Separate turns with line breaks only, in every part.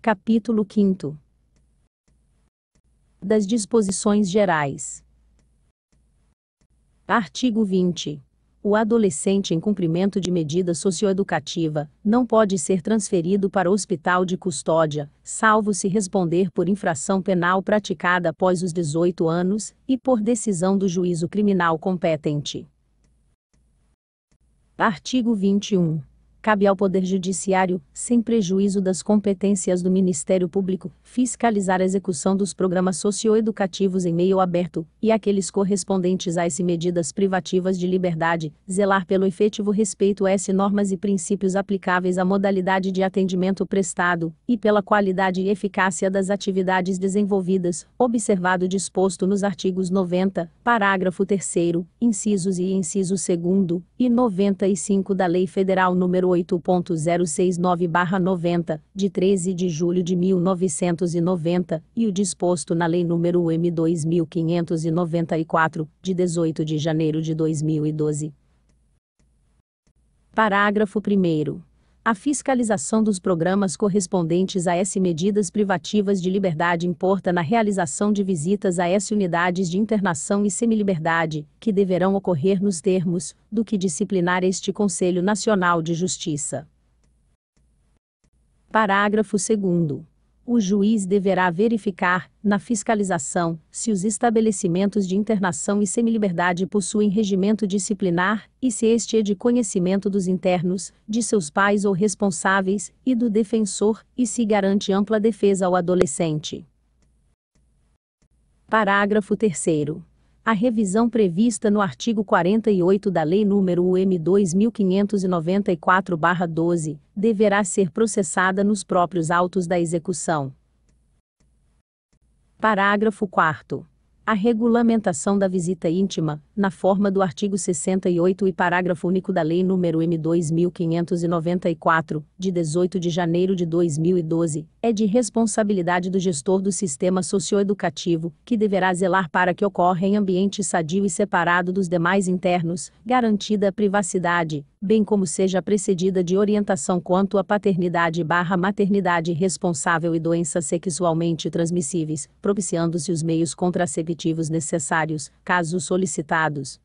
Capítulo 5 Das disposições gerais. Artigo 20. O adolescente em cumprimento de medida socioeducativa não pode ser transferido para hospital de custódia, salvo se responder por infração penal praticada após os 18 anos e por decisão do juízo criminal competente. Artigo 21 cabe ao Poder Judiciário, sem prejuízo das competências do Ministério Público, fiscalizar a execução dos programas socioeducativos em meio aberto, e aqueles correspondentes a esse medidas privativas de liberdade, zelar pelo efetivo respeito a esse normas e princípios aplicáveis à modalidade de atendimento prestado, e pela qualidade e eficácia das atividades desenvolvidas, observado o disposto nos artigos 90, parágrafo 3 incisos e inciso 2 e 95 da Lei Federal nº 8.069/90, de 13 de julho de 1990, e o disposto na Lei nº M2500 294, de 18 de janeiro de 2012. Parágrafo 1. A fiscalização dos programas correspondentes a S medidas privativas de liberdade importa na realização de visitas a S unidades de internação e semiliberdade, que deverão ocorrer nos termos do que disciplinar este Conselho Nacional de Justiça. Parágrafo 2 o juiz deverá verificar, na fiscalização, se os estabelecimentos de internação e semiliberdade possuem regimento disciplinar, e se este é de conhecimento dos internos, de seus pais ou responsáveis, e do defensor, e se garante ampla defesa ao adolescente. Parágrafo 3 a revisão prevista no artigo 48 da Lei nº UM 2594-12 deverá ser processada nos próprios autos da execução. Parágrafo 4 a regulamentação da visita íntima, na forma do artigo 68 e parágrafo único da Lei nº M2594, de 18 de janeiro de 2012, é de responsabilidade do gestor do sistema socioeducativo, que deverá zelar para que ocorra em ambiente sadio e separado dos demais internos, garantida a privacidade, bem como seja precedida de orientação quanto à paternidade barra maternidade responsável e doenças sexualmente transmissíveis, propiciando-se os meios contraceptivos necessários, caso solicitados.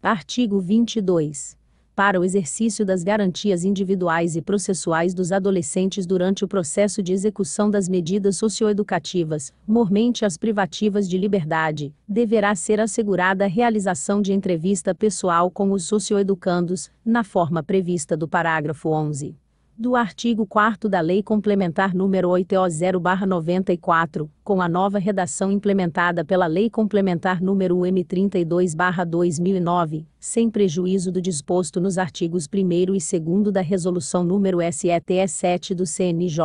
Artigo 22 para o exercício das garantias individuais e processuais dos adolescentes durante o processo de execução das medidas socioeducativas, mormente as privativas de liberdade, deverá ser assegurada a realização de entrevista pessoal com os socioeducandos, na forma prevista do parágrafo 11 do artigo 4 da Lei Complementar nº 8.0/94, com a nova redação implementada pela Lei Complementar nº M32/2009, sem prejuízo do disposto nos artigos 1 e 2 da Resolução nº SETE 7 do CNJ.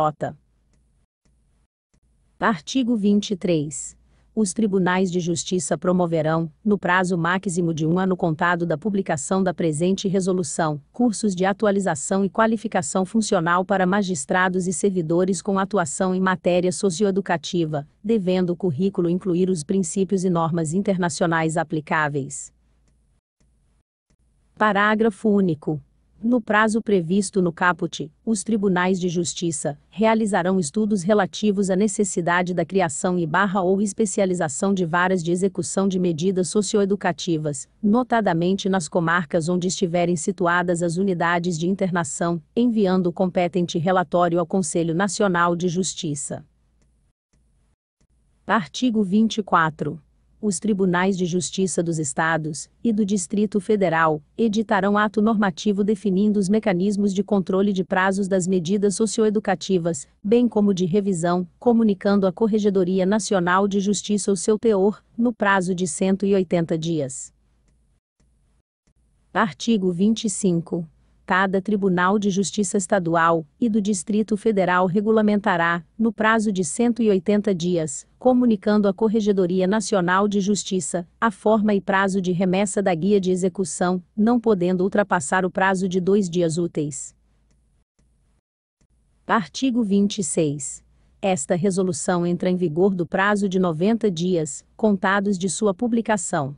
Artigo 23 os tribunais de justiça promoverão, no prazo máximo de um ano contado da publicação da presente resolução, cursos de atualização e qualificação funcional para magistrados e servidores com atuação em matéria socioeducativa, devendo o currículo incluir os princípios e normas internacionais aplicáveis. Parágrafo único. No prazo previsto no caput, os tribunais de justiça realizarão estudos relativos à necessidade da criação e barra ou especialização de varas de execução de medidas socioeducativas, notadamente nas comarcas onde estiverem situadas as unidades de internação, enviando o competente relatório ao Conselho Nacional de Justiça. Artigo 24 os tribunais de justiça dos estados e do Distrito Federal editarão ato normativo definindo os mecanismos de controle de prazos das medidas socioeducativas, bem como de revisão, comunicando à Corregedoria Nacional de Justiça o seu teor, no prazo de 180 dias. Artigo 25 cada Tribunal de Justiça Estadual e do Distrito Federal regulamentará, no prazo de 180 dias, comunicando à Corregedoria Nacional de Justiça a forma e prazo de remessa da guia de execução, não podendo ultrapassar o prazo de dois dias úteis. Artigo 26. Esta resolução entra em vigor do prazo de 90 dias, contados de sua publicação.